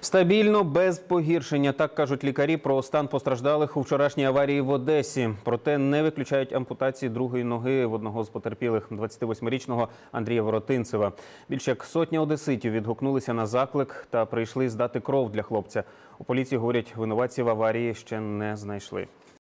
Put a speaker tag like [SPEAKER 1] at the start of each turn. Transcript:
[SPEAKER 1] Стабільно без погіршення, так кажуть лікарі про стан постраждалих у вчорашній аварії в Одесі. Проте не виключають ампутації другої ноги в одного з потерпілих 28-річного Андрія Воротинцева. Більше як сотня одеситів відгукнулися на заклик та прийшли здати кров для хлопця. У поліції говорять, винуватців аварії ще не знайшли.